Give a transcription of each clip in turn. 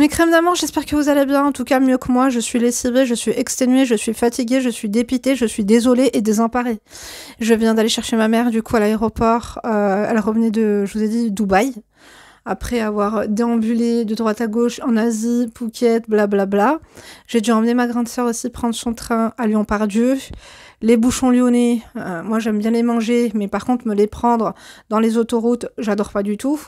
Mes crèmes d'amour, j'espère que vous allez bien, en tout cas mieux que moi. Je suis lessivée, je suis exténuée, je suis fatiguée, je suis dépitée, je suis désolée et désemparée. Je viens d'aller chercher ma mère du coup à l'aéroport. Euh, elle revenait de, je vous ai dit, Dubaï. Après avoir déambulé de droite à gauche en Asie, Phuket, blablabla. J'ai dû emmener ma grande sœur aussi prendre son train à Lyon-Pardieu. Les bouchons lyonnais, euh, moi j'aime bien les manger, mais par contre me les prendre dans les autoroutes, j'adore pas du tout.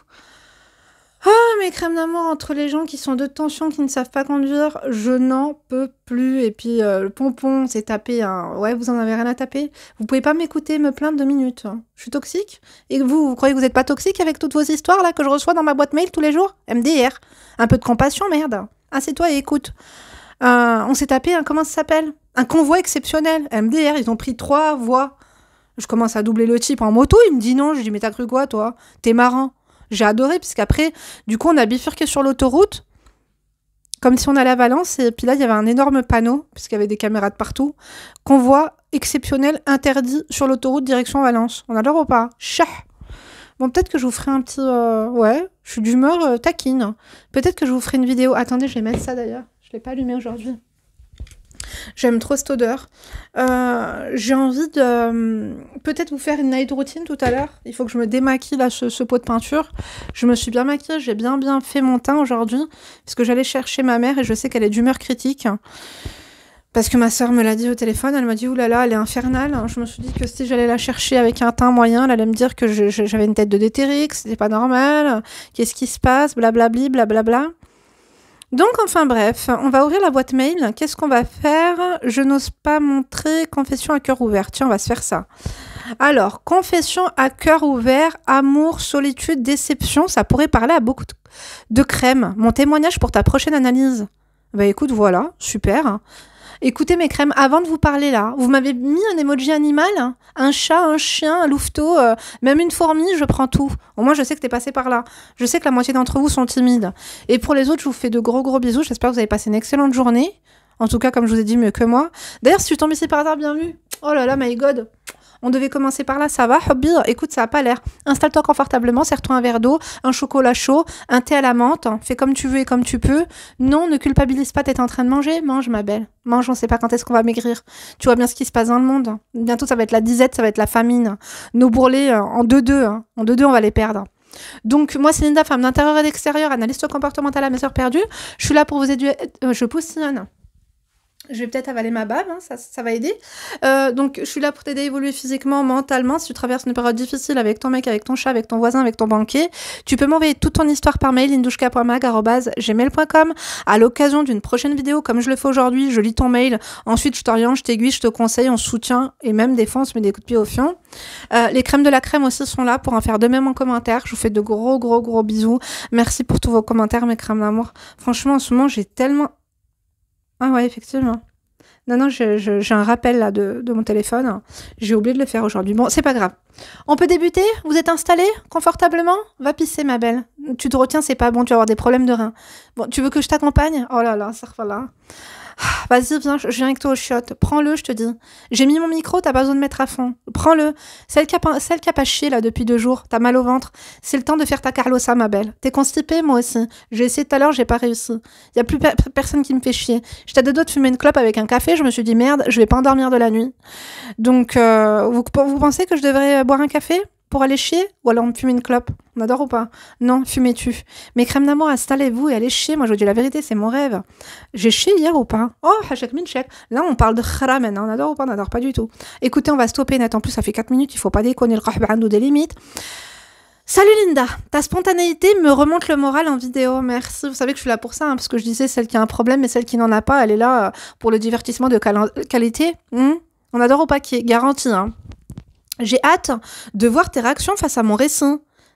Ah, mes crèmes d'amour entre les gens qui sont de tension, qui ne savent pas conduire, je n'en peux plus. Et puis euh, le pompon s'est tapé. un... Ouais, vous en avez rien à taper. Vous pouvez pas m'écouter, me plaindre deux minutes. Hein. Je suis toxique. Et vous, vous croyez que vous n'êtes pas toxique avec toutes vos histoires là que je reçois dans ma boîte mail tous les jours MDR. Un peu de compassion, merde. c'est toi et écoute. Euh, on s'est tapé, un... comment ça s'appelle Un convoi exceptionnel. MDR, ils ont pris trois voix. Je commence à doubler le type en moto, il me dit non. Je lui dis mais t'as cru quoi toi T'es marrant. J'ai adoré, puisqu'après, du coup, on a bifurqué sur l'autoroute, comme si on allait à Valence, et puis là, il y avait un énorme panneau, puisqu'il y avait des caméras de partout, qu'on voit, exceptionnel interdit sur l'autoroute direction Valence. On adore ou pas Chah Bon, peut-être que je vous ferai un petit... Euh, ouais, je suis d'humeur euh, taquine. Peut-être que je vous ferai une vidéo. Attendez, je vais mettre ça d'ailleurs. Je ne l'ai pas allumé aujourd'hui. J'aime trop cette odeur. Euh, j'ai envie de euh, peut-être vous faire une night routine tout à l'heure. Il faut que je me démaquille là ce, pot de peinture. Je me suis bien maquillée, j'ai bien bien fait mon teint aujourd'hui parce que j'allais chercher ma mère et je sais qu'elle est d'humeur critique. Parce que ma soeur me l'a dit au téléphone, elle m'a dit oulala, là là, elle est infernale. Je me suis dit que si j'allais la chercher avec un teint moyen, elle allait me dire que j'avais une tête de détérix, c'était pas normal, qu'est-ce qui se passe, blablabli, blablabla. Bla bla. Donc enfin bref, on va ouvrir la boîte mail. Qu'est-ce qu'on va faire Je n'ose pas montrer confession à cœur ouvert. Tiens, on va se faire ça. Alors, confession à cœur ouvert, amour, solitude, déception, ça pourrait parler à beaucoup de crème. Mon témoignage pour ta prochaine analyse. Bah écoute, voilà, super. Écoutez mes crèmes, avant de vous parler là, vous m'avez mis un emoji animal, hein. un chat, un chien, un louveteau, euh, même une fourmi, je prends tout. Au moins, je sais que t'es passé par là. Je sais que la moitié d'entre vous sont timides. Et pour les autres, je vous fais de gros gros bisous. J'espère que vous avez passé une excellente journée. En tout cas, comme je vous ai dit, mieux que moi. D'ailleurs, si tu tombes ici par hasard, bienvenue. Oh là là, my god. On devait commencer par là, ça va, écoute, ça n'a pas l'air. Installe-toi confortablement, serre-toi un verre d'eau, un chocolat chaud, un thé à la menthe, fais comme tu veux et comme tu peux. Non, ne culpabilise pas, t'es en train de manger, mange ma belle. Mange, on ne sait pas quand est-ce qu'on va maigrir. Tu vois bien ce qui se passe dans le monde. Bientôt, ça va être la disette, ça va être la famine. Nos bourrelets, euh, en 2-2, hein. en 2-2, on va les perdre. Donc moi c'est Linda, femme d'intérieur et d'extérieur, analyste comportementale à mes heures perdues. Je suis là pour vous aider. Euh, je je positionne je vais peut-être avaler ma bave, hein, ça, ça, va aider. Euh, donc, je suis là pour t'aider à évoluer physiquement, mentalement. Si tu traverses une période difficile avec ton mec, avec ton chat, avec ton voisin, avec ton banquier, tu peux m'envoyer toute ton histoire par mail, indouchka.mag.gmail.com. À l'occasion d'une prochaine vidéo, comme je le fais aujourd'hui, je lis ton mail. Ensuite, je t'oriente, je t'aiguille, je te conseille, on soutient et même défense, mais des coups de pied au fion. Euh, les crèmes de la crème aussi sont là pour en faire de même en commentaire. Je vous fais de gros, gros, gros bisous. Merci pour tous vos commentaires, mes crèmes d'amour. Franchement, en ce moment, j'ai tellement ah ouais, effectivement. Non, non, j'ai un rappel là de, mon téléphone. J'ai oublié de le faire aujourd'hui. Bon, c'est pas grave. On peut débuter Vous êtes installé confortablement Va pisser, ma belle. Tu te retiens, c'est pas bon, tu vas avoir des problèmes de reins. Bon, tu veux que je t'accompagne Oh là là, ça là. Hein. Ah, vas-y, viens, je viens avec toi au shot Prends-le, je te dis. J'ai mis mon micro, t'as pas besoin de mettre à fond. Prends-le. Celle qui, a, celle qui a pas chié là depuis deux jours, t'as mal au ventre. C'est le temps de faire ta ça ma belle. T'es constipée, moi aussi. J'ai essayé tout à l'heure, j'ai pas réussi. Y a plus personne qui me fait chier. J'étais à deux doigts de fumer une clope avec un café, je me suis dit merde, je vais pas endormir de la nuit. Donc, euh, vous pensez que je devrais euh, boire un café pour aller chier Ou alors on fume une clope On adore ou pas Non, fumez-tu. Mais crème d'amour, installez-vous et allez chier. Moi, je vous dis la vérité, c'est mon rêve. J'ai chié hier ou pas Oh, hachek minchek. Là, on parle de khara hein. On adore ou pas On adore pas du tout. Écoutez, on va stopper net. En plus, ça fait 4 minutes. Il faut pas déconner. Le ou des limites. Salut Linda, ta spontanéité me remonte le moral en vidéo, merci. Vous savez que je suis là pour ça, hein, parce que je disais celle qui a un problème mais celle qui n'en a pas, elle est là euh, pour le divertissement de qualité. Hmm? on adore ou pas qui est j'ai hâte de voir tes réactions face à mon récit,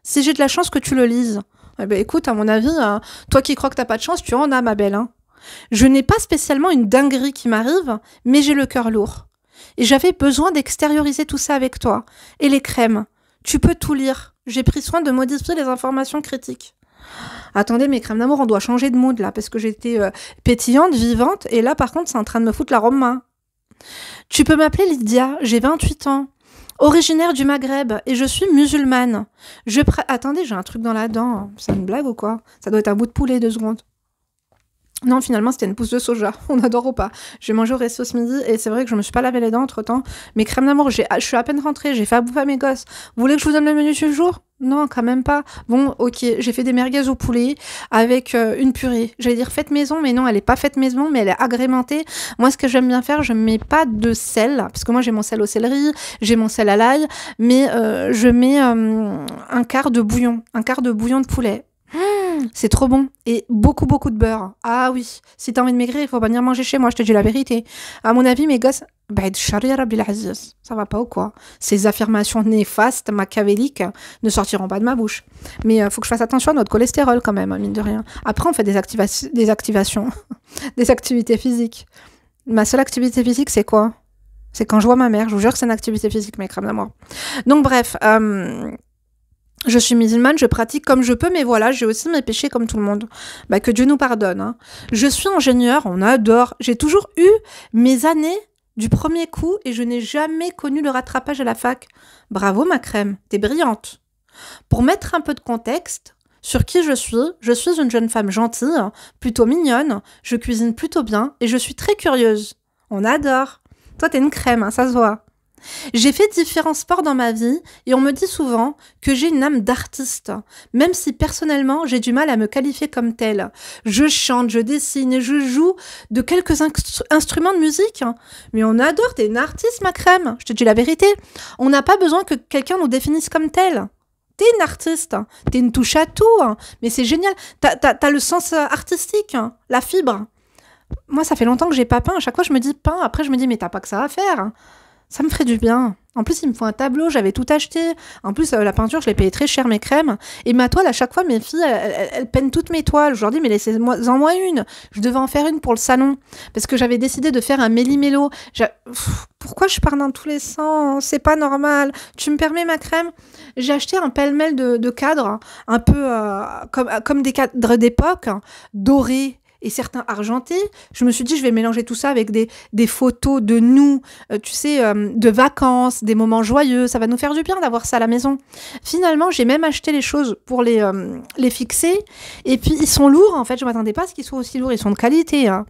si j'ai de la chance que tu le lises. Eh ben écoute, à mon avis, euh, toi qui crois que t'as pas de chance, tu en as, ma belle. Hein. Je n'ai pas spécialement une dinguerie qui m'arrive, mais j'ai le cœur lourd. Et j'avais besoin d'extérioriser tout ça avec toi. Et les crèmes. Tu peux tout lire. J'ai pris soin de modifier les informations critiques. Attendez, mes crèmes d'amour, on doit changer de mood là, parce que j'étais euh, pétillante, vivante, et là par contre, c'est en train de me foutre la romain. Hein. main. Tu peux m'appeler Lydia, j'ai 28 ans originaire du Maghreb et je suis musulmane. Je Attendez, j'ai un truc dans la dent. C'est une blague ou quoi Ça doit être un bout de poulet, deux secondes. Non, finalement, c'était une pousse de soja. On adore ou pas. J'ai mangé au resto ce midi et c'est vrai que je me suis pas lavé les dents entre temps. Mais crème d'amour, je suis à peine rentrée, j'ai fait à bouffer mes gosses. Vous voulez que je vous donne le menu du jour non, quand même pas. Bon, ok, j'ai fait des merguez au poulet avec euh, une purée. J'allais dire faite maison, mais non, elle est pas faite maison, mais elle est agrémentée. Moi, ce que j'aime bien faire, je mets pas de sel, parce que moi j'ai mon sel au céleri, j'ai mon sel à l'ail, mais euh, je mets euh, un quart de bouillon, un quart de bouillon de poulet. C'est trop bon. Et beaucoup, beaucoup de beurre. Ah oui, si t'as envie de maigrir, il faut pas venir manger chez moi, je te dis la vérité. À mon avis, mes gosses, bah, ça va pas ou quoi Ces affirmations néfastes, machiavéliques, ne sortiront pas de ma bouche. Mais il euh, faut que je fasse attention à notre cholestérol quand même, hein, mine de rien. Après, on fait des, activa des activations, des activités physiques. Ma seule activité physique, c'est quoi C'est quand je vois ma mère. Je vous jure que c'est une activité physique, mes crèmes d'amour. Donc bref, euh, je suis musulmane, je pratique comme je peux, mais voilà, j'ai aussi mes péchés comme tout le monde. Bah, que Dieu nous pardonne. Hein. Je suis ingénieur, on adore. J'ai toujours eu mes années du premier coup et je n'ai jamais connu le rattrapage à la fac. Bravo ma crème, t'es brillante. Pour mettre un peu de contexte, sur qui je suis, je suis une jeune femme gentille, hein, plutôt mignonne, je cuisine plutôt bien et je suis très curieuse. On adore. Toi, t'es une crème, hein, ça se voit. J'ai fait différents sports dans ma vie et on me dit souvent que j'ai une âme d'artiste, même si personnellement j'ai du mal à me qualifier comme telle. Je chante, je dessine je joue de quelques instruments de musique. Hein. Mais on adore, t'es une artiste ma crème, je te dis la vérité. On n'a pas besoin que quelqu'un nous définisse comme telle. T'es une artiste, t'es une touche à tout, hein. mais c'est génial. T'as le sens euh, artistique, hein, la fibre. Moi, ça fait longtemps que j'ai pas peint. À chaque fois, je me dis peint. Après, je me dis, mais t'as pas que ça à faire ça me ferait du bien. En plus, il me faut un tableau, j'avais tout acheté. En plus, euh, la peinture, je l'ai payée très cher, mes crèmes. Et ma toile, à chaque fois, mes filles, elles, peinent toutes mes toiles. Je leur dis, mais laissez en moi une. Je devais en faire une pour le salon. Parce que j'avais décidé de faire un méli-mélo. Pourquoi je pars dans tous les sens C'est pas normal. Tu me permets ma crème J'ai acheté un pêle-mêle de, cadres, hein, un peu euh, comme, comme des cadres d'époque, hein, dorés et certains argentés. Je me suis dit, je vais mélanger tout ça avec des, photos de nous, euh, tu sais, euh, de vacances, des moments joyeux. Ça va nous faire du bien d'avoir ça à la maison. Finalement, j'ai même acheté les choses pour les, euh, les fixer. Et puis, ils sont lourds, en fait. Je ne m'attendais pas à ce qu'ils soient aussi lourds. Ils sont de qualité. Hein.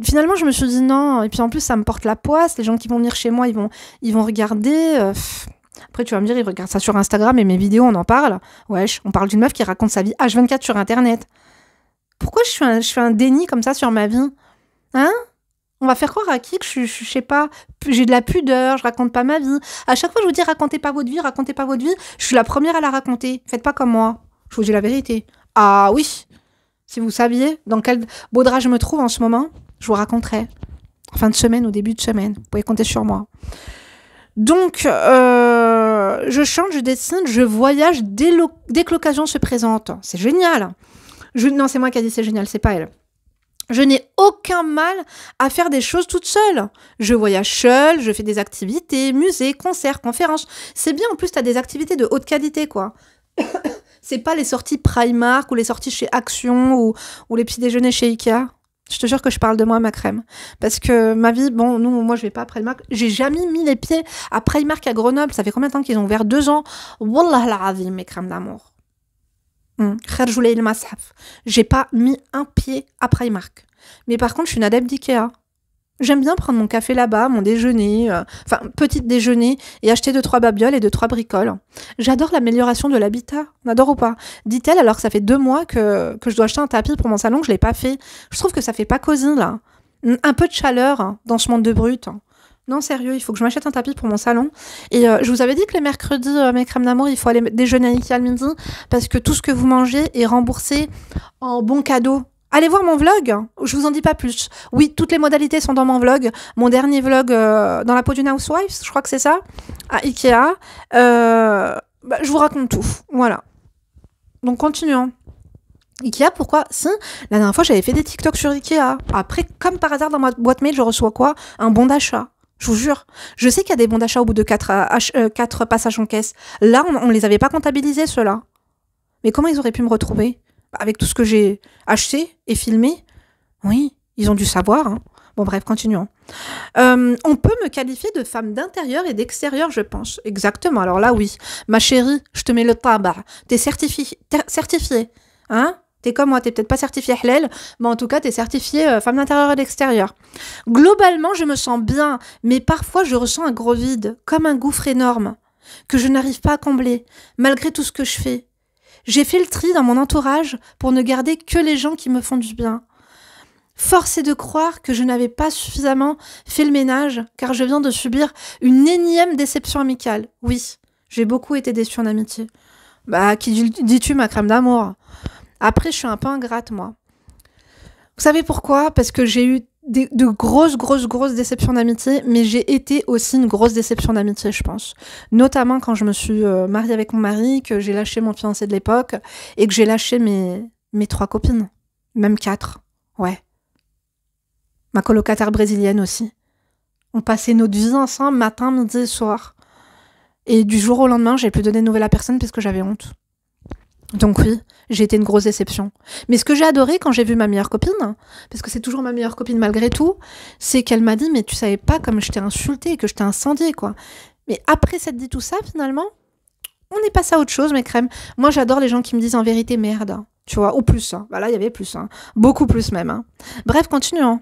Finalement, je me suis dit non. Et puis, en plus, ça me porte la poisse. Les gens qui vont venir chez moi, ils vont, ils vont regarder. Après, tu vas me dire, ils regardent ça sur Instagram et mes vidéos, on en parle. Wesh, on parle d'une meuf qui raconte sa vie H24 sur Internet. Pourquoi je suis un, je déni comme ça sur ma vie Hein on va faire croire à qui que je, je, sais pas, j'ai de la pudeur, je raconte pas ma vie. À chaque fois, je vous dis racontez pas votre vie, racontez pas votre vie. Je suis la première à la raconter. Faites pas comme moi. Je vous dis la vérité. Ah oui, si vous saviez dans quel baudra je me trouve en ce moment, je vous raconterai. En fin de semaine ou début de semaine, vous pouvez compter sur moi. Donc, euh, je chante, je dessine, je voyage dès que l'occasion se présente. C'est génial non, c'est moi qui ai dit c'est génial, c'est pas elle. Je n'ai aucun mal à faire des choses toute seule. Je voyage seule, je fais des activités, musées, concerts, conférences. C'est bien, en plus, t'as des activités de haute qualité, quoi. c'est pas les sorties Primark ou les sorties chez Action ou, les petits déjeuners chez Ikea. Je te jure que je parle de moi, ma crème. Parce que ma vie, bon, nous, moi, je vais pas à Primark. J'ai jamais mis les pieds à Primark à Grenoble. Ça fait combien de temps qu'ils ont ouvert Deux ans. Wallah la mes crèmes d'amour. Mm. J'ai pas mis un pied à Primark. Mais par contre, je suis une adepte d'IKEA. J'aime bien prendre mon café là-bas, mon déjeuner, euh, enfin petit déjeuner, et acheter deux trois babioles et deux trois bricoles. J'adore l'amélioration de l'habitat, on adore ou pas Dit-elle alors que ça fait deux mois que, je dois acheter un tapis pour mon salon, que je l'ai pas fait. Je trouve que ça fait pas cosy là. Un peu de chaleur hein, dans ce monde de brut. Hein non sérieux, il faut que je m'achète un tapis pour mon salon. Et euh, je vous avais dit que les mercredis, euh, mes crèmes d'amour, il faut aller déjeuner à Ikea le midi parce que tout ce que vous mangez est remboursé en bon cadeau. Allez voir mon vlog, je vous en dis pas plus. Oui, toutes les modalités sont dans mon vlog. Mon dernier vlog euh, dans la peau d'une housewife, je crois que c'est ça, à Ikea. Bah, je vous raconte tout, voilà. Donc continuons. Ikea, pourquoi Si, la dernière fois, j'avais fait des TikTok sur Ikea. Après, comme par hasard, dans ma boîte mail, je reçois quoi Un bon d'achat. Je vous jure. Je sais qu'il y a des bons d'achat au bout de 4, euh, euh, passages en caisse. Là, on ne les avait pas comptabilisés, ceux-là. Mais comment ils auraient pu me retrouver bah, Avec tout ce que j'ai acheté et filmé Oui, ils ont dû savoir. Hein. Bon, bref, continuons. Euh, on peut me qualifier de femme d'intérieur et d'extérieur, je pense. Exactement. Alors là, oui. Ma chérie, je te mets le tabac. T'es certifi certifiée. Hein T'es comme moi, t'es peut-être pas certifiée Hlel, mais en tout cas, t'es certifiée euh, femme d'intérieur et d'extérieur. Globalement, je me sens bien, mais parfois, je ressens un gros vide, comme un gouffre énorme, que je n'arrive pas à combler, malgré tout ce que je fais. J'ai fait le tri dans mon entourage pour ne garder que les gens qui me font du bien. Force de croire que je n'avais pas suffisamment fait le ménage, car je viens de subir une énième déception amicale. Oui, j'ai beaucoup été déçue en amitié. Bah, qui dis-tu, ma crème d'amour après, je suis un peu ingrate, moi. Vous savez pourquoi Parce que j'ai eu de grosses, grosses, grosses déceptions d'amitié, mais j'ai été aussi une grosse déception d'amitié, je pense. Notamment quand je me suis euh, mariée avec mon mari, que j'ai lâché mon fiancé de l'époque, et que j'ai lâché mes, mes trois copines. Même quatre, ouais. Ma colocataire brésilienne aussi. On passait notre vie ensemble matin, midi soir. Et du jour au lendemain, j'ai plus donné de nouvelles à personne parce que j'avais honte. Donc oui, j'ai été une grosse déception. Mais ce que j'ai adoré quand j'ai vu ma meilleure copine, parce que c'est toujours ma meilleure copine malgré tout, c'est qu'elle m'a dit mais tu savais pas comme je t'ai insultée et que je t'ai incendiée quoi. Mais après te dit tout ça finalement, on est passé à autre chose mes crèmes. Moi j'adore les gens qui me disent en vérité merde, tu vois, ou plus. voilà hein. bah il y avait plus, hein. beaucoup plus même. Hein. Bref, continuons.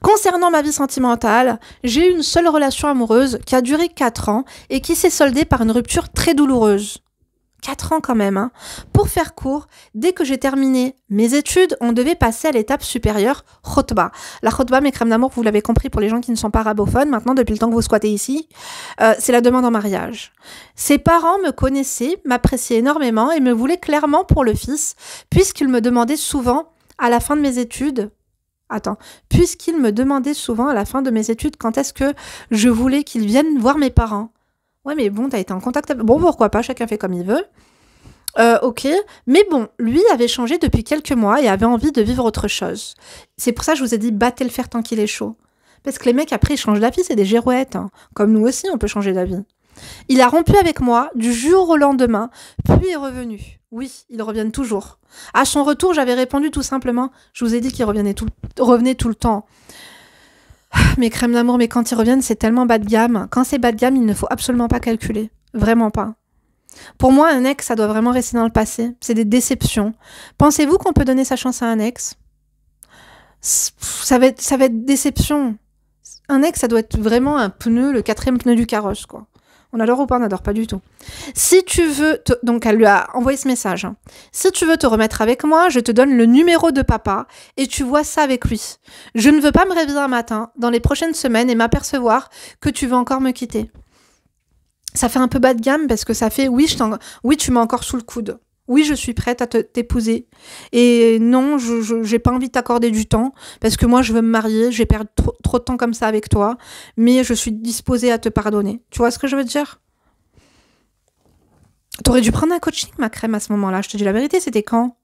Concernant ma vie sentimentale, j'ai eu une seule relation amoureuse qui a duré 4 ans et qui s'est soldée par une rupture très douloureuse. 4 ans quand même. Hein. Pour faire court, dès que j'ai terminé mes études, on devait passer à l'étape supérieure, khotba. La khotba, mes crèmes d'amour, vous l'avez compris pour les gens qui ne sont pas arabophones, maintenant depuis le temps que vous squattez ici, euh, c'est la demande en mariage. Ses parents me connaissaient, m'appréciaient énormément et me voulaient clairement pour le fils, puisqu'ils me demandaient souvent, à la fin de mes études, Attends, Puisqu'ils me demandaient souvent à la fin de mes études quand est-ce que je voulais qu'ils viennent voir mes parents, Ouais, mais bon, t'as été en contact avec... Bon, pourquoi pas, chacun fait comme il veut. Euh, ok, mais bon, lui avait changé depuis quelques mois et avait envie de vivre autre chose. C'est pour ça que je vous ai dit battez le fer tant qu'il est chaud. Parce que les mecs, après, ils changent d'avis, c'est des girouettes. Hein. Comme nous aussi, on peut changer d'avis. Il a rompu avec moi du jour au lendemain, puis est revenu. Oui, il reviennent toujours. À son retour, j'avais répondu tout simplement. Je vous ai dit qu'il revenait tout, revenait tout le temps. Ah, mes crèmes d'amour, mais quand ils reviennent, c'est tellement bas de gamme. Quand c'est bas de gamme, il ne faut absolument pas calculer. Vraiment pas. Pour moi, un ex, ça doit vraiment rester dans le passé. C'est des déceptions. Pensez-vous qu'on peut donner sa chance à un ex ça va, être, ça va être déception. Un ex, ça doit être vraiment un pneu, le quatrième pneu du carrosse, quoi. On adore ou pas, on n'adore pas du tout. Si tu veux, donc elle lui a envoyé ce message. Hein. Si tu veux te remettre avec moi, je te donne le numéro de papa et tu vois ça avec lui. Je ne veux pas me réveiller un matin dans les prochaines semaines et m'apercevoir que tu veux encore me quitter. Ça fait un peu bas de gamme parce que ça fait oui, je oui tu m'as encore sous le coude oui, je suis prête à t'épouser. Et non, je n'ai pas envie de t'accorder du temps, parce que moi, je veux me marier, j'ai perdu trop, trop, de temps comme ça avec toi, mais je suis disposée à te pardonner. Tu vois ce que je veux te dire T'aurais dû prendre un coaching, ma crème, à ce moment-là. Je te dis la vérité, c'était quand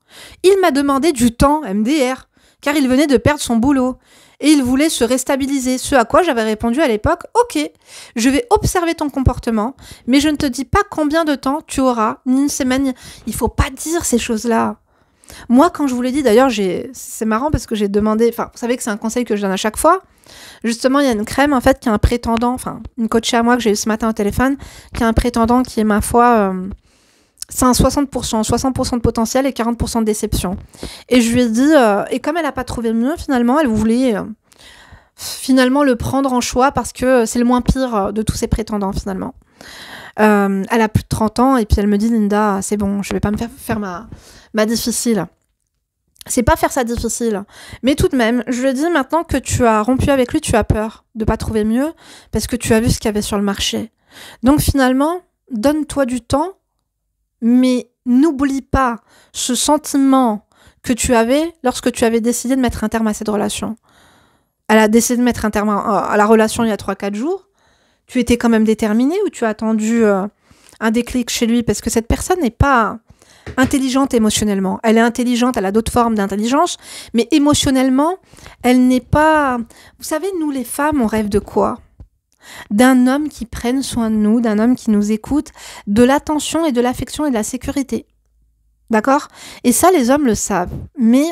Il m'a demandé du temps, MDR, car il venait de perdre son boulot et il voulait se restabiliser. Ce à quoi j'avais répondu à l'époque, ok, je vais observer ton comportement, mais je ne te dis pas combien de temps tu auras, ni une semaine. Il faut pas dire ces choses-là. Moi, quand je vous l'ai dit, d'ailleurs, c'est marrant parce que j'ai demandé, enfin, vous savez que c'est un conseil que je donne à chaque fois. Justement, il y a une crème, en fait, qui a un prétendant, enfin, une coachée à moi que j'ai eu ce matin au téléphone, qui a un prétendant qui est, ma foi, euh, c'est un 60%, 60% de potentiel et 40% de déception. Et je lui ai dit, euh, et comme elle n'a pas trouvé mieux finalement, elle voulait euh, finalement le prendre en choix parce que c'est le moins pire euh, de tous ses prétendants finalement. elle a plus de 30 ans et puis elle me dit, Linda, c'est bon, je ne vais pas me faire faire ma, ma difficile. C'est pas faire ça difficile. Mais tout de même, je lui dis maintenant que tu as rompu avec lui, tu as peur de pas trouver mieux parce que tu as vu ce qu'il y avait sur le marché. Donc finalement, donne-toi du temps mais n'oublie pas ce sentiment que tu avais lorsque tu avais décidé de mettre un terme à cette relation. Elle a décidé de mettre un terme à, la relation il y a 3-4 jours. Tu étais quand même déterminé ou tu as attendu euh, un déclic chez lui parce que cette personne n'est pas intelligente émotionnellement. Elle est intelligente, elle a d'autres formes d'intelligence, mais émotionnellement, elle n'est pas... Vous savez, nous les femmes, on rêve de quoi d'un homme qui prenne soin de nous, d'un homme qui nous écoute, de l'attention et de l'affection et de la sécurité. D'accord Et ça, les hommes le savent. Mais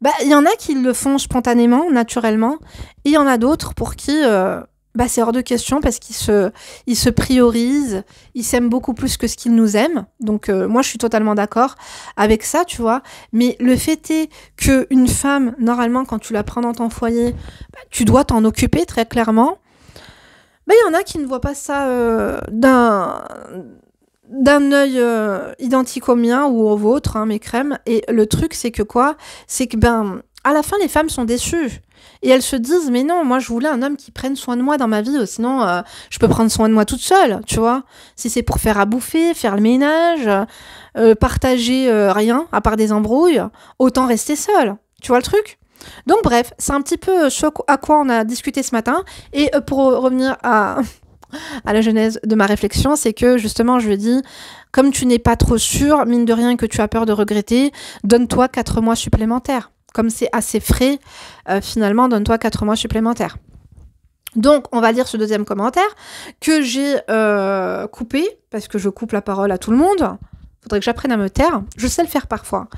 bah, il y en a qui le font spontanément, naturellement, et il y en a d'autres pour qui euh, bah, c'est hors de question parce qu'ils se, priorisent, ils s'aiment beaucoup plus que ce qu'ils nous aiment. Donc euh, moi, je suis totalement d'accord avec ça, tu vois. Mais le fait est qu'une femme, normalement, quand tu la prends dans ton foyer, bah, tu dois t'en occuper très clairement ben, il y en a qui ne voient pas ça euh, d'un d'un œil euh, identique au mien ou au vôtre, hein, mes crèmes. Et le truc, c'est que quoi C'est que, ben, à la fin, les femmes sont déçues. Et elles se disent, mais non, moi je voulais un homme qui prenne soin de moi dans ma vie, euh, sinon je peux prendre soin de moi toute seule, tu vois. Si c'est pour faire à bouffer, faire le ménage, partager rien à part des embrouilles, autant rester seule. Tu vois le truc donc bref, c'est un petit peu euh, ce à quoi on a discuté ce matin. Et euh, pour revenir à, la genèse de ma réflexion, c'est que justement, je lui ai comme tu n'es pas trop sûr, mine de rien que tu as peur de regretter, donne-toi 4 mois supplémentaires. Comme c'est assez frais, euh, finalement, donne-toi 4 mois supplémentaires. Donc, on va lire ce deuxième commentaire que j'ai coupé, parce que je coupe la parole à tout le monde. Faudrait que j'apprenne à me taire. Je sais le faire parfois.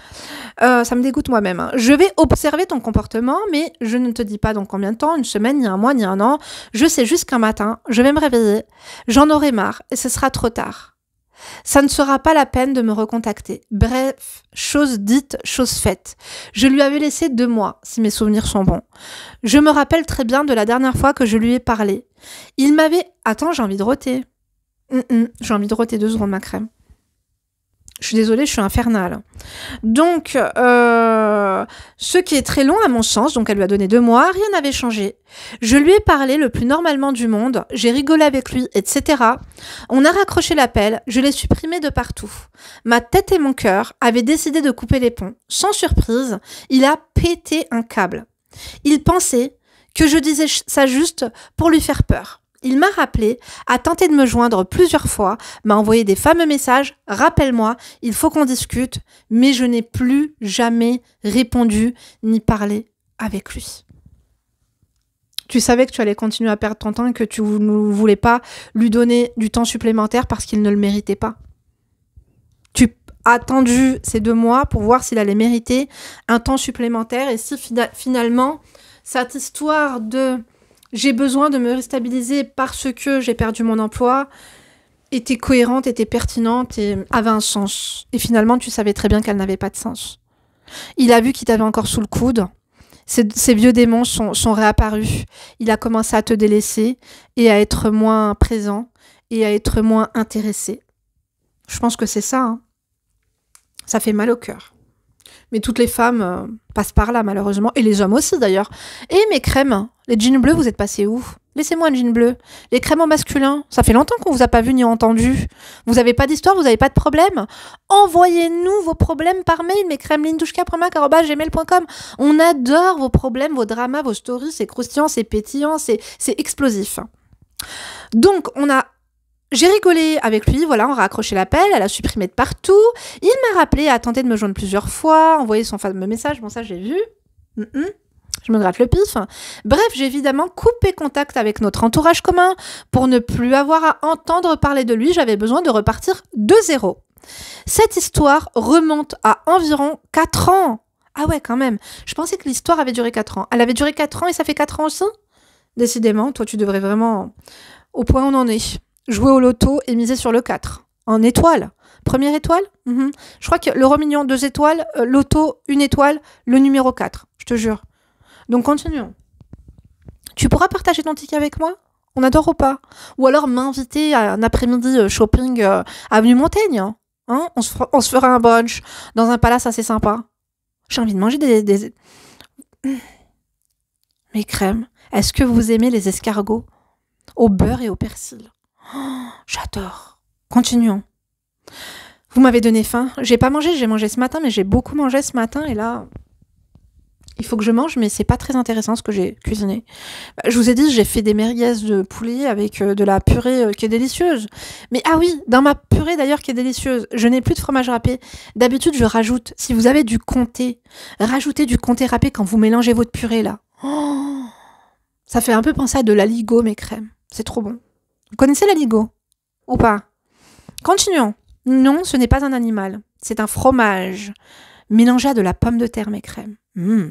Euh, ça me dégoûte moi-même. Hein. Je vais observer ton comportement, mais je ne te dis pas dans combien de temps, une semaine, ni un mois, ni un an. Je sais juste qu'un matin, je vais me réveiller, j'en aurai marre et ce sera trop tard. Ça ne sera pas la peine de me recontacter. Bref, chose dite, chose faite. Je lui avais laissé deux mois, si mes souvenirs sont bons. Je me rappelle très bien de la dernière fois que je lui ai parlé. Il m'avait... Attends, j'ai envie de roter. j'ai envie de roter deux secondes, ma crème je suis désolée, je suis infernale. Donc, euh, ce qui est très long à mon sens, donc elle lui a donné deux mois, rien n'avait changé. Je lui ai parlé le plus normalement du monde, j'ai rigolé avec lui, etc. On a raccroché l'appel, je l'ai supprimé de partout. Ma tête et mon cœur avaient décidé de couper les ponts. Sans surprise, il a pété un câble. Il pensait que je disais ça juste pour lui faire peur. Il m'a rappelé, a tenté de me joindre plusieurs fois, m'a envoyé des fameux messages, rappelle-moi, il faut qu'on discute, mais je n'ai plus jamais répondu ni parlé avec lui. Tu savais que tu allais continuer à perdre ton temps et que tu ne voulais pas lui donner du temps supplémentaire parce qu'il ne le méritait pas. Tu as attendu ces deux mois pour voir s'il allait mériter un temps supplémentaire et si finalement cette histoire de j'ai besoin de me restabiliser parce que j'ai perdu mon emploi, était cohérente, était pertinente et avait un sens. Et finalement, tu savais très bien qu'elle n'avait pas de sens. Il a vu qu'il t'avait encore sous le coude. Ces, vieux démons sont, réapparus. Il a commencé à te délaisser et à être moins présent et à être moins intéressé. Je pense que c'est ça. Hein. Ça fait mal au cœur. Mais toutes les femmes euh, passent par là, malheureusement. Et les hommes aussi, d'ailleurs. Et mes crèmes, les jeans bleus, vous êtes passés où Laissez-moi un jean bleu. Les crèmes en masculin, ça fait longtemps qu'on vous a pas vu ni entendu. Vous avez pas d'histoire, vous avez pas de problème. Envoyez-nous vos problèmes par mail, mes crèmes gmail.com. On adore vos problèmes, vos dramas, vos stories, c'est croustillant, c'est pétillant, c'est explosif. Donc, on a j'ai rigolé avec lui, voilà, on a raccroché l'appel, elle a supprimé de partout. Il m'a rappelé, a tenté de me joindre plusieurs fois, envoyé son fameux message, bon ça j'ai vu. je me gratte le pif. Bref, j'ai évidemment coupé contact avec notre entourage commun. Pour ne plus avoir à entendre parler de lui, j'avais besoin de repartir de zéro. Cette histoire remonte à environ 4 ans. Ah ouais, quand même. Je pensais que l'histoire avait duré 4 ans. Elle avait duré 4 ans et ça fait 4 ans aussi Décidément, toi tu devrais vraiment... Au point où on en est jouer au loto et miser sur le 4. En étoile. Première étoile mhm. Je crois que le million, deux étoiles, euh, Loto, une étoile, le numéro 4. Je te jure. Donc continuons. Tu pourras partager ton ticket avec moi On adore au pas Ou alors m'inviter à un après-midi euh, shopping euh, avenue Montaigne hein. Hein on, se fera, un brunch dans un palace assez sympa. J'ai envie de manger des... des... Mes crèmes, est-ce que vous aimez les escargots Au beurre et au persil Oh, j'adore. Continuons. Vous m'avez donné faim. J'ai pas mangé, j'ai mangé ce matin, mais j'ai beaucoup mangé ce matin et là, il faut que je mange, mais c'est pas très intéressant ce que j'ai cuisiné. Bah, je vous ai dit, j'ai fait des merguez de poulet avec euh, de la purée euh, qui est délicieuse. Mais ah oui, dans ma purée d'ailleurs qui est délicieuse, je n'ai plus de fromage râpé. D'habitude, je rajoute, si vous avez du comté, rajoutez du comté râpé quand vous mélangez votre purée là. Oh, ça fait un peu penser à de la l'aligo, mes crème. C'est trop bon. Vous connaissez l'aligot Ou pas Continuons. Non, ce n'est pas un animal. C'est un fromage mélangé à de la pomme de terre mes crème. Hmm.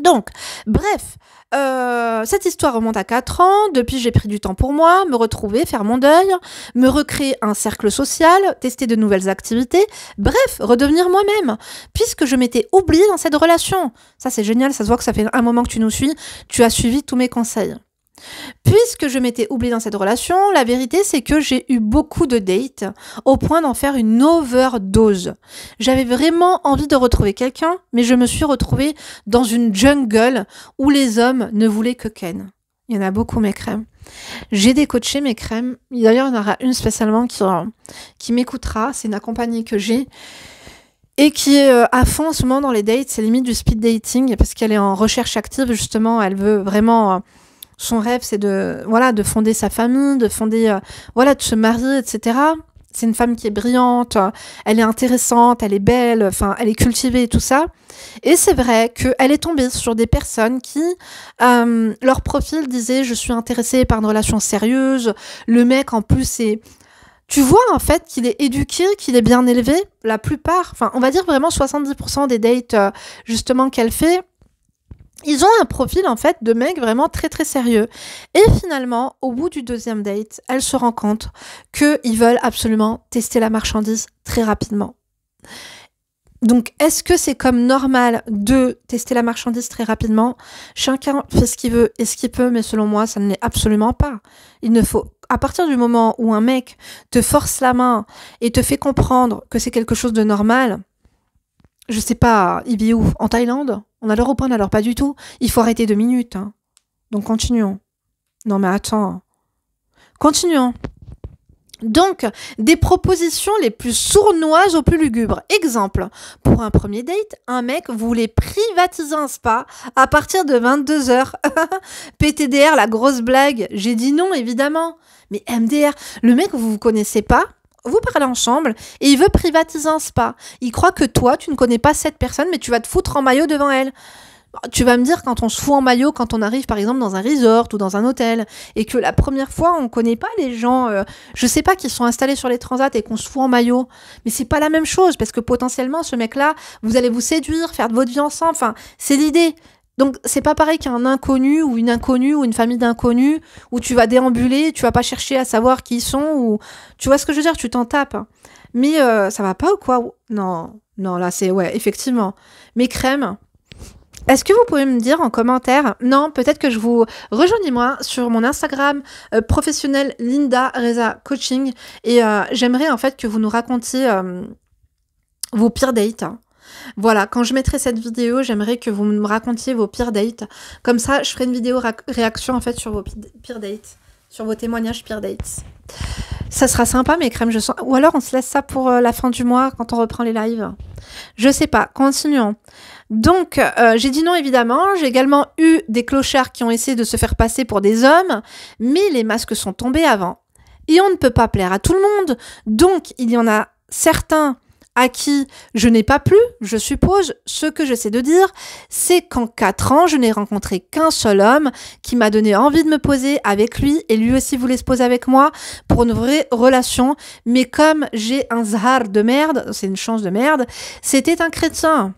Donc, bref, euh, cette histoire remonte à 4 ans. Depuis, j'ai pris du temps pour moi, me retrouver, faire mon deuil, me recréer un cercle social, tester de nouvelles activités, bref, redevenir moi-même, puisque je m'étais oubliée dans cette relation. Ça, c'est génial, ça se voit que ça fait un moment que tu nous suis, tu as suivi tous mes conseils. Puisque je m'étais oubliée dans cette relation, la vérité c'est que j'ai eu beaucoup de dates au point d'en faire une overdose. J'avais vraiment envie de retrouver quelqu'un, mais je me suis retrouvée dans une jungle où les hommes ne voulaient que Ken. Il y en a beaucoup mes crèmes. J'ai décoaché mes crèmes. D'ailleurs, il y en aura une spécialement qui, qui m'écoutera. C'est une accompagnée que j'ai et qui est euh, à fond en ce moment dans les dates. C'est limite du speed dating parce qu'elle est en recherche active justement. Elle veut vraiment euh, son rêve, c'est de, voilà, de fonder sa famille, de fonder, euh, voilà, de se marier, etc. C'est une femme qui est brillante, elle est intéressante, elle est belle, enfin, elle est cultivée et tout ça. Et c'est vrai qu'elle est tombée sur des personnes qui, euh, leur profil disait, je suis intéressée par une relation sérieuse, le mec en plus c'est... Tu vois en fait qu'il est éduqué, qu'il est bien élevé, la plupart, enfin on va dire vraiment 70% des dates euh, justement qu'elle fait, ils ont un profil en fait de mec vraiment très très sérieux. Et finalement, au bout du deuxième date, elle se rend compte qu'ils veulent absolument tester la marchandise très rapidement. Donc, est-ce que c'est comme normal de tester la marchandise très rapidement Chacun fait ce qu'il veut et ce qu'il peut, mais selon moi, ça ne l'est absolument pas. Il ne faut, à partir du moment où un mec te force la main et te fait comprendre que c'est quelque chose de normal, je sais pas, où en Thaïlande On a l'heure On point alors pas du tout. Il faut arrêter deux minutes. Hein. Donc continuons. Non mais attends. Continuons. Donc, des propositions les plus sournoises aux plus lugubres. Exemple, pour un premier date, un mec voulait privatiser un spa à partir de 22h. PTDR, la grosse blague. J'ai dit non, évidemment. Mais MDR, le mec, vous vous connaissez pas vous parlez ensemble et il veut privatiser un spa. Il croit que toi, tu ne connais pas cette personne, mais tu vas te foutre en maillot devant elle. Tu vas me dire quand on se fout en maillot, quand on arrive par exemple dans un resort ou dans un hôtel, et que la première fois on ne connaît pas les gens, euh, je sais pas, qu'ils sont installés sur les transats et qu'on se fout en maillot. Mais c'est pas la même chose, parce que potentiellement ce mec-là, vous allez vous séduire, faire de votre vie ensemble, enfin, c'est l'idée. Donc c'est pas pareil qu'un inconnu ou une inconnue ou une famille d'inconnus où tu vas déambuler, tu vas pas chercher à savoir qui ils sont ou tu vois ce que je veux dire, tu t'en tapes. Mais euh, ça va pas ou quoi Non, non là c'est ouais effectivement. Mes crèmes. Est-ce que vous pouvez me dire en commentaire Non, peut-être que je vous rejoignez-moi sur mon Instagram euh, professionnel Linda Reza Coaching et euh, j'aimerais en fait que vous nous racontiez vos pires dates. Hein. Voilà, quand je mettrai cette vidéo, j'aimerais que vous me racontiez vos pires dates. Comme ça, je ferai une vidéo réaction en fait sur vos pires dates, sur vos témoignages pires dates. Ça sera sympa, mais crèmes, je sens. Ou alors on se laisse ça pour euh, la fin du mois quand on reprend les lives. Je sais pas. Continuons. Donc, euh, j'ai dit non évidemment. J'ai également eu des clochards qui ont essayé de se faire passer pour des hommes, mais les masques sont tombés avant. Et on ne peut pas plaire à tout le monde. Donc, il y en a certains à qui je n'ai pas plu, je suppose, ce que je sais de dire, c'est qu'en quatre ans, je n'ai rencontré qu'un seul homme qui m'a donné envie de me poser avec lui et lui aussi voulait se poser avec moi pour une vraie relation. Mais comme j'ai un zhar de merde, c'est une chance de merde, c'était un chrétien.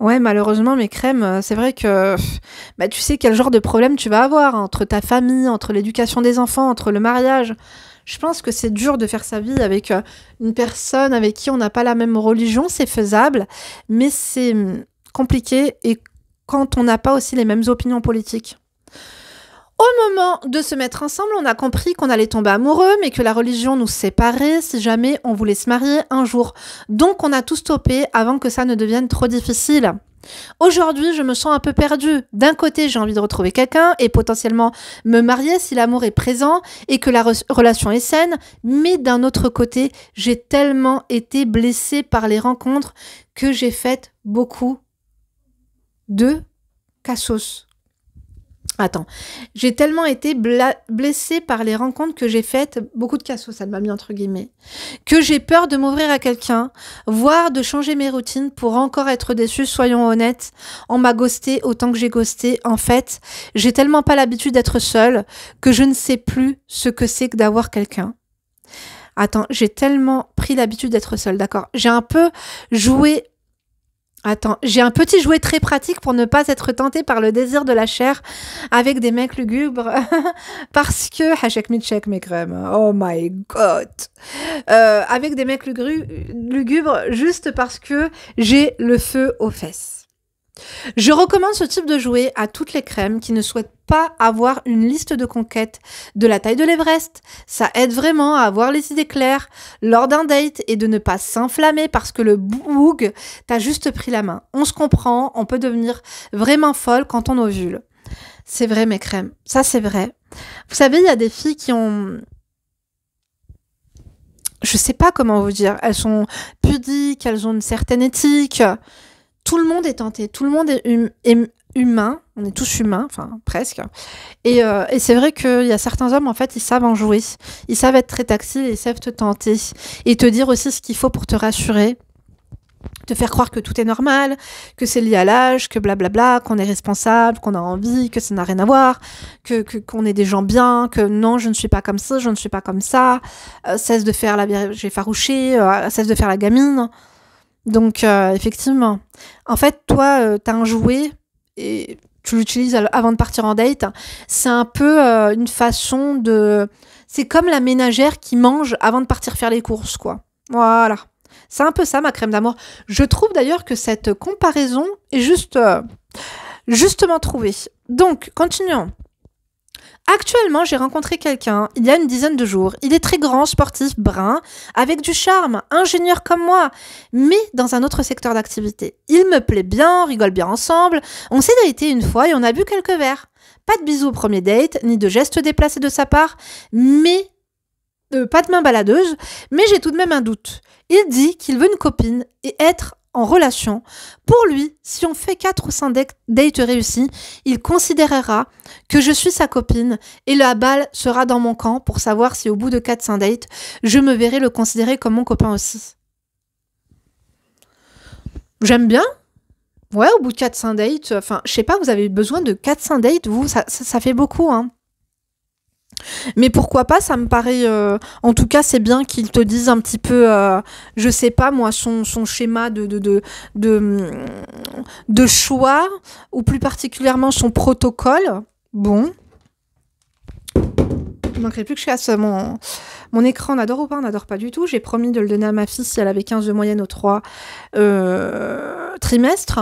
Ouais, malheureusement, mes crèmes, euh, c'est vrai que bah, tu sais quel genre de problème tu vas avoir entre ta famille, entre l'éducation des enfants, entre le mariage. Je pense que c'est dur de faire sa vie avec euh, une personne avec qui on n'a pas la même religion. C'est faisable, mais c'est hum, compliqué et quand on n'a pas aussi les mêmes opinions politiques. Au moment de se mettre ensemble, on a compris qu'on allait tomber amoureux, mais que la religion nous séparait si jamais on voulait se marier un jour. Donc on a tout stoppé avant que ça ne devienne trop difficile. Aujourd'hui, je me sens un peu perdue. D'un côté, j'ai envie de retrouver quelqu'un et potentiellement me marier si l'amour est présent et que la relation est saine, mais d'un autre côté, j'ai tellement été blessée par les rencontres que j'ai fait beaucoup de cassos. Attends, j'ai tellement été blessée par les rencontres que j'ai faites, beaucoup de cassos, ça m'a mis entre guillemets, que j'ai peur de m'ouvrir à quelqu'un, voire de changer mes routines pour encore être déçue, soyons honnêtes. On m'a ghosté autant que j'ai ghosté. En fait, j'ai tellement pas l'habitude d'être seule que je ne sais plus ce que c'est que d'avoir quelqu'un. Attends, j'ai tellement pris l'habitude d'être seule, d'accord J'ai un peu joué Attends, j'ai un petit jouet très pratique pour ne pas être tenté par le désir de la chair avec des mecs lugubres. Parce que, hachek mes crèmes oh my god. Euh, avec des mecs lugubres juste parce que j'ai le feu aux fesses. Je recommande ce type de jouet à toutes les crèmes qui ne souhaitent pas avoir une liste de conquêtes de la taille de l'Everest. Ça aide vraiment à avoir les idées claires lors d'un date et de ne pas s'inflammer parce que le boug t'a juste pris la main. On se comprend, on peut devenir vraiment folle quand on ovule. C'est vrai mes crèmes, ça c'est vrai. Vous savez, il y a des filles qui ont je sais pas comment vous dire, elles sont pudiques, elles ont une certaine éthique tout le monde est tenté, tout le monde est, hum, hum, humain, on est tous humains, enfin presque. Et, euh, c'est vrai qu'il y a certains hommes, en fait, ils savent en jouer, ils savent être très tactiles, ils savent te tenter et te dire aussi ce qu'il faut pour te rassurer, te faire croire que tout est normal, que c'est lié à l'âge, que blablabla, qu'on est responsable, qu'on a envie, que ça n'a rien à voir, que qu'on est des gens bien, que non, je ne suis pas comme ça, je ne suis pas comme ça, euh, cesse de faire la j'ai farouché euh, cesse de faire la gamine. Donc, euh, effectivement, en fait, toi, euh, t'as tu as un jouet et tu l'utilises avant de partir en date. C'est un peu euh, une façon de. C'est comme la ménagère qui mange avant de partir faire les courses, quoi. Voilà. C'est un peu ça, ma crème d'amour. Je trouve d'ailleurs que cette comparaison est juste. justement trouvée. Donc, continuons. Actuellement, j'ai rencontré quelqu'un il y a une dizaine de jours. Il est très grand, sportif, brun, avec du charme, ingénieur comme moi, mais dans un autre secteur d'activité. Il me plaît bien, on rigole bien ensemble. On s'est daté une fois et on a bu quelques verres. Pas de bisous au premier date, ni de gestes déplacés de sa part, mais euh, pas de main baladeuse, mais j'ai tout de même un doute. Il dit qu'il veut une copine et être en relation, pour lui, si on fait 4 ou 5 dates réussies, il considérera que je suis sa copine et la balle sera dans mon camp pour savoir si au bout de 4-5 dates, je me verrai le considérer comme mon copain aussi. J'aime bien. Ouais, au bout de 4-5 dates, enfin, je sais pas, vous avez besoin de 4-5 dates, vous, ça, ça fait beaucoup, hein. Mais pourquoi pas, ça me paraît. Euh, en tout cas, c'est bien qu'ils te disent un petit peu, euh, je sais pas moi, son, schéma de, de, de, mm, de, choix, ou plus particulièrement son protocole. Bon. Il manquerait plus que je casse mon, écran. On adore ou pas On n'adore pas du tout. J'ai promis de le donner à ma fille si elle avait 15 de moyenne au 3 euh, trimestres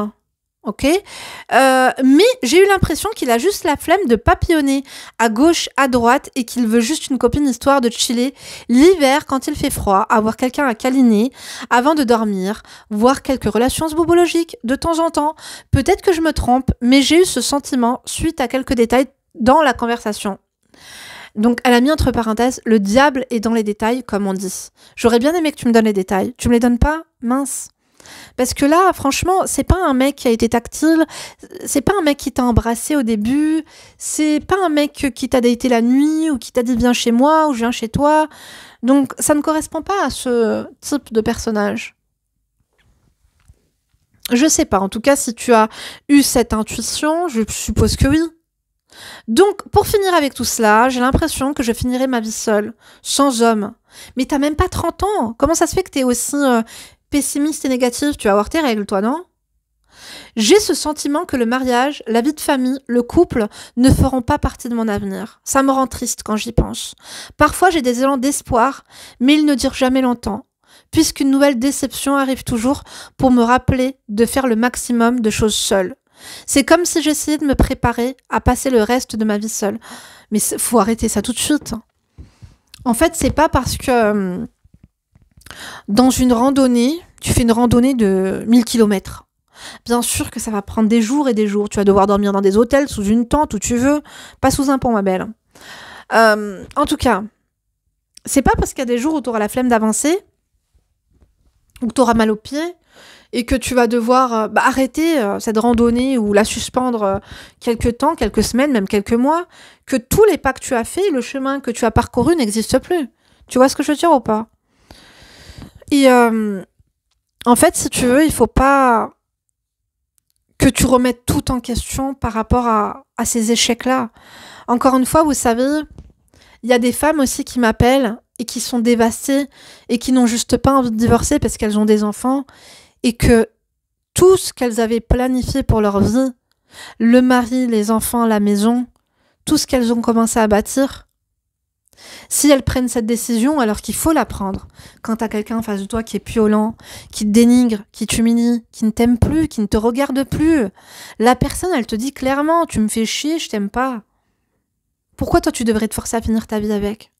ok euh, Mais j'ai eu l'impression qu'il a juste la flemme de papillonner à gauche, à droite, et qu'il veut juste une copine histoire de chiller l'hiver quand il fait froid, avoir quelqu'un à câliner avant de dormir, voir quelques relations bobologiques de temps en temps. Peut-être que je me trompe, mais j'ai eu ce sentiment suite à quelques détails dans la conversation. Donc, elle a mis entre parenthèses, le diable est dans les détails, comme on dit. J'aurais bien aimé que tu me donnes les détails. Tu me les donnes pas Mince. Parce que là, franchement, c'est pas un mec qui a été tactile, c'est pas un mec qui t'a embrassé au début, c'est pas un mec qui t'a daté la nuit ou qui t'a dit viens chez moi ou je viens chez toi. Donc ça ne correspond pas à ce type de personnage. Je sais pas, en tout cas, si tu as eu cette intuition, je suppose que oui. Donc, pour finir avec tout cela, j'ai l'impression que je finirai ma vie seule, sans homme. Mais t'as même pas 30 ans. Comment ça se fait que t'es aussi euh, pessimiste et négatif, tu vas avoir tes règles, toi, non j'ai ce sentiment que le mariage, la vie de famille, le couple ne feront pas partie de mon avenir. Ça me rend triste quand j'y pense. Parfois j'ai des élans d'espoir, mais ils ne durent jamais longtemps, puisqu'une nouvelle déception arrive toujours pour me rappeler de faire le maximum de choses seules. C'est comme si j'essayais de me préparer à passer le reste de ma vie seule. Mais faut arrêter ça tout de suite. Hein. En fait, c'est pas parce que hum, dans une randonnée, tu fais une randonnée de 1000 km. Bien sûr que ça va prendre des jours et des jours. Tu vas devoir dormir dans des hôtels, sous une tente, où tu veux. Pas sous un pont, ma belle. Euh, en tout cas, c'est pas parce qu'il y a des jours où tu auras la flemme d'avancer, ou que tu auras mal aux pieds, et que tu vas devoir euh, bah, arrêter euh, cette randonnée ou la suspendre quelques temps, quelques semaines, même quelques mois, que tous les pas que tu as faits, le chemin que tu as parcouru n'existe plus. Tu vois ce que je veux dire ou pas et euh, en fait, si tu veux, il faut pas que tu remettes tout en question par rapport à, à ces échecs-là. Encore une fois, vous savez, il y a des femmes aussi qui m'appellent et qui sont dévastées et qui n'ont juste pas envie de divorcer parce qu'elles ont des enfants et que tout ce qu'elles avaient planifié pour leur vie, le mari, les enfants, la maison, tout ce qu'elles ont commencé à bâtir, si elles prennent cette décision alors qu'il faut la prendre, quand t'as quelqu'un en face de toi qui est violent, qui te dénigre, qui t'humilie, qui ne t'aime plus, qui ne te regarde plus, la personne elle te dit clairement tu me fais chier, je t'aime pas. Pourquoi toi tu devrais te forcer à finir ta vie avec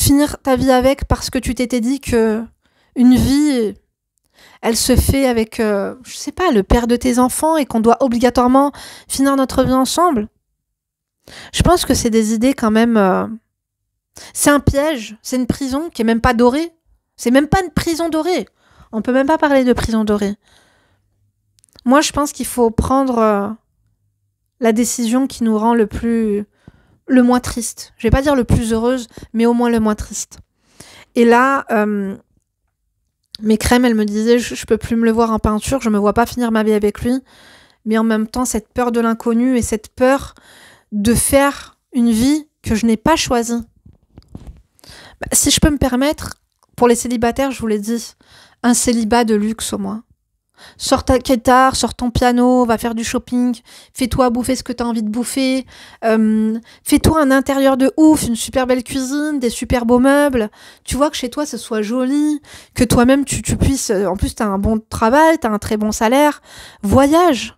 Finir ta vie avec parce que tu t'étais dit que une vie elle se fait avec, je euh, je sais pas, le père de tes enfants et qu'on doit obligatoirement finir notre vie ensemble je pense que c'est des idées quand même. Euh, c'est un piège, c'est une prison qui est même pas dorée. C'est même pas une prison dorée. On peut même pas parler de prison dorée. Moi, je pense qu'il faut prendre euh, la décision qui nous rend le plus, le moins triste. Je vais pas dire le plus heureuse, mais au moins le moins triste. Et là, euh, mes crèmes, elles me disaient, je, je peux plus me le voir en peinture, je me vois pas finir ma vie avec lui. Mais en même temps, cette peur de l'inconnu et cette peur de faire une vie que je n'ai pas choisie. Bah, si je peux me permettre, pour les célibataires, je vous l'ai dit, un célibat de luxe au moins. Sors ta guitare, sors ton piano, va faire du shopping, fais-toi bouffer ce que tu as envie de bouffer, euh, fais-toi un intérieur de ouf, une super belle cuisine, des super beaux meubles, tu vois que chez toi ce soit joli, que toi-même tu, tu puisses, en plus tu as un bon travail, tu as un très bon salaire, voyage,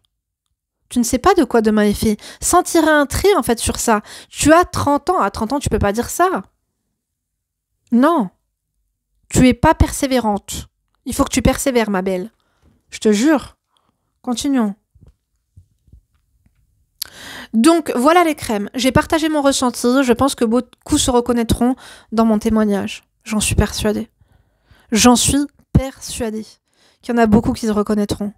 tu ne sais pas de quoi demain est fait. Sans tirer un tri, en fait, sur ça. Tu as 30 ans. À 30 ans, tu peux pas dire ça. Non. Tu es pas persévérante. Il faut que tu persévères, ma belle. Je te jure. Continuons. Donc voilà les crèmes. J'ai partagé mon ressenti. Je pense que beaucoup se reconnaîtront dans mon témoignage. J'en suis persuadée. J'en suis persuadée qu'il y en a beaucoup qui se reconnaîtront.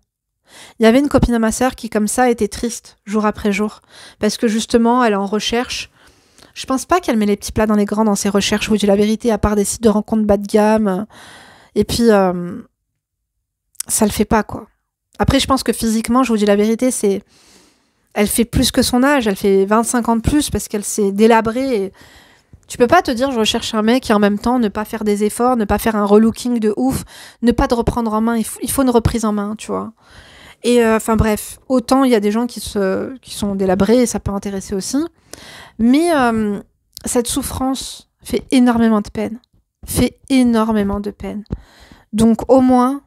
Il y avait une copine à ma sœur qui, comme ça, était triste jour après jour, parce que justement, elle est en recherche. Je pense pas qu'elle met les petits plats dans les grands dans ses recherches, je vous dis la vérité, à part des sites de rencontres bas de gamme. Et puis, euh, ça le fait pas, quoi. Après, je pense que physiquement, je vous dis la vérité, c'est. Elle fait plus que son âge, elle fait 25 ans de plus parce qu'elle s'est délabrée. Tu peux pas te dire je recherche un mec et en même temps ne pas faire des efforts, ne pas faire un relooking de ouf, ne pas te reprendre en main. il faut une reprise en main, tu vois. Et euh, enfin bref, autant il y a des gens qui, se, qui sont délabrés et ça peut intéresser aussi. Mais euh, cette souffrance fait énormément de peine. Fait énormément de peine. Donc au moins,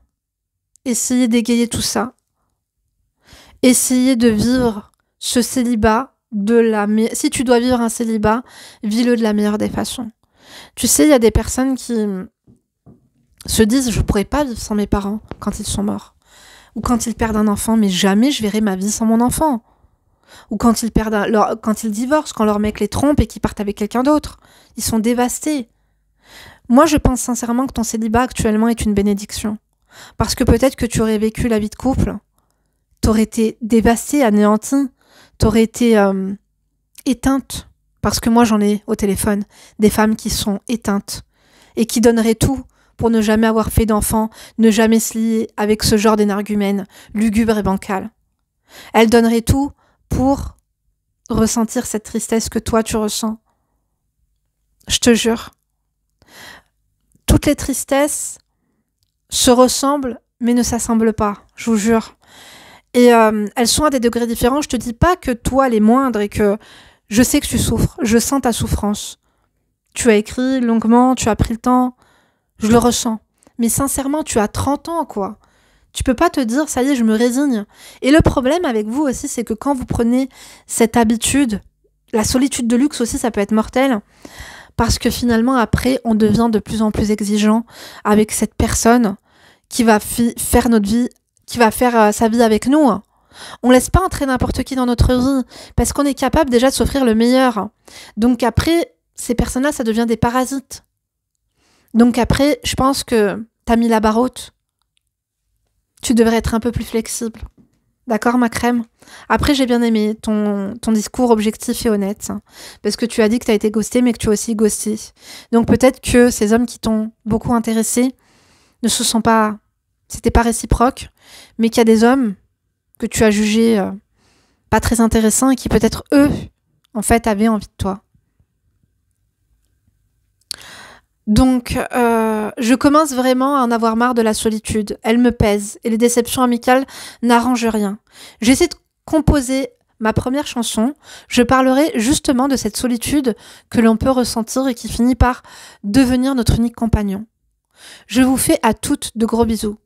essayez d'égayer tout ça. Essayez de vivre ce célibat de la meilleure... Si tu dois vivre un célibat, vis-le de la meilleure des façons. Tu sais, il y a des personnes qui se disent je ne pourrais pas vivre sans mes parents quand ils sont morts. Ou quand ils perdent un enfant, mais jamais je verrai ma vie sans mon enfant. Ou quand ils quand ils divorcent, quand leur mec les trompe et qu'ils partent avec quelqu'un d'autre. Ils sont dévastés. Moi, je pense sincèrement que ton célibat actuellement est une bénédiction. Parce que peut-être que tu aurais vécu la vie de couple, t'aurais été dévastée, anéantie, t'aurais été euh, éteinte. Parce que moi, j'en ai au téléphone des femmes qui sont éteintes et qui donneraient tout pour ne jamais avoir fait d'enfant, ne jamais se lier avec ce genre d'énergumène, lugubre et bancal. Elle donnerait tout pour ressentir cette tristesse que toi tu ressens. Je te jure. Toutes les tristesses se ressemblent mais ne s'assemblent pas, je vous jure. Et euh, elles sont à des degrés différents. Je te dis pas que toi les moindres et que je sais que tu souffres, je sens ta souffrance. Tu as écrit longuement, tu as pris le temps, je le ressens. Mais sincèrement, tu as 30 ans, quoi. Tu peux pas te dire, ça y est, je me résigne. Et le problème avec vous aussi, c'est que quand vous prenez cette habitude, la solitude de luxe aussi, ça peut être mortel. Parce que finalement, après, on devient de plus en plus exigeant avec cette personne qui va faire notre vie, qui va faire euh, sa vie avec nous. On laisse pas entrer n'importe qui dans notre vie parce qu'on est capable déjà de s'offrir le meilleur. Donc après, ces personnes-là, ça devient des parasites. Donc après, je pense que t'as mis la barre haute. Tu devrais être un peu plus flexible. D'accord, ma crème Après, j'ai bien aimé ton, ton discours objectif et honnête. Hein. parce que tu as dit que tu as été ghostée, mais que tu as aussi ghosté. Donc peut-être que ces hommes qui t'ont beaucoup intéressé ne se sont pas. C'était pas réciproque, mais qu'il y a des hommes que tu as jugés euh, pas très intéressants et qui peut-être eux, en fait, avaient envie de toi. Donc, euh, je commence vraiment à en avoir marre de la solitude. Elle me pèse et les déceptions amicales n'arrangent rien. J'essaie de composer ma première chanson. Je parlerai justement de cette solitude que l'on peut ressentir et qui finit par devenir notre unique compagnon. Je vous fais à toutes de gros bisous.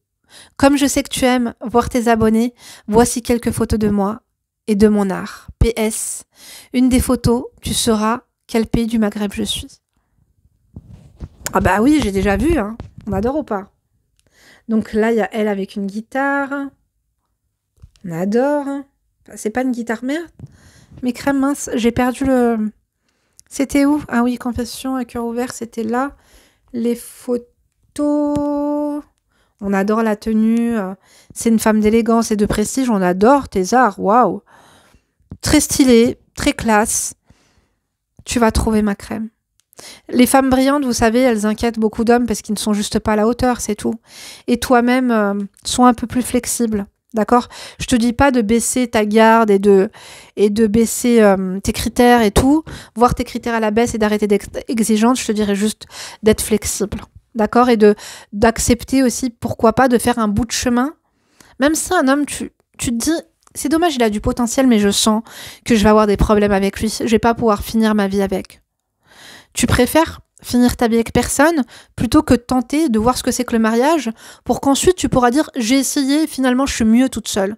Comme je sais que tu aimes voir tes abonnés, voici quelques photos de moi et de mon art. PS, une des photos, tu sauras quel pays du Maghreb je suis. Ah bah oui, j'ai déjà vu, hein. on adore ou pas Donc là, il y a elle avec une guitare. On adore. c'est pas une guitare merde. Mais crème mince, j'ai perdu le... C'était où Ah oui, confession à cœur ouvert, c'était là. Les photos... On adore la tenue. Euh, c'est une femme d'élégance et de prestige. On adore tes arts. Waouh Très stylé, très classe. Tu vas trouver ma crème. Les femmes brillantes, vous savez, elles inquiètent beaucoup d'hommes parce qu'ils ne sont juste pas à la hauteur, c'est tout. Et toi-même, euh, sois un peu plus flexible. D'accord Je te dis pas de baisser ta garde et de, et de baisser euh, tes critères et tout, voir tes critères à la baisse et d'arrêter d'être exigeante, je te dirais juste d'être flexible. D'accord Et de d'accepter aussi, pourquoi pas, de faire un bout de chemin. Même si un homme, tu, tu te dis, c'est dommage, il a du potentiel, mais je sens que je vais avoir des problèmes avec lui. Je vais pas pouvoir finir ma vie avec. Tu préfères finir ta vie avec personne plutôt que tenter de voir ce que c'est que le mariage pour qu'ensuite tu pourras dire j'ai essayé, finalement je suis mieux toute seule.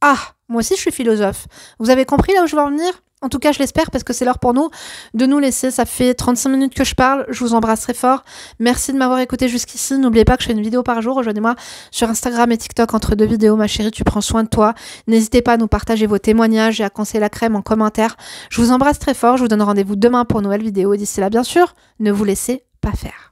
Ah, moi aussi je suis philosophe. Vous avez compris là où je veux en venir en tout cas, je l'espère parce que c'est l'heure pour nous de nous laisser. Ça fait 35 minutes que je parle. Je vous embrasse très fort. Merci de m'avoir écouté jusqu'ici. N'oubliez pas que je fais une vidéo par jour. Rejoignez-moi sur Instagram et TikTok entre deux vidéos. Ma chérie, tu prends soin de toi. N'hésitez pas à nous partager vos témoignages et à conseiller la crème en commentaire. Je vous embrasse très fort. Je vous donne rendez-vous demain pour une nouvelle vidéo. D'ici là, bien sûr, ne vous laissez pas faire.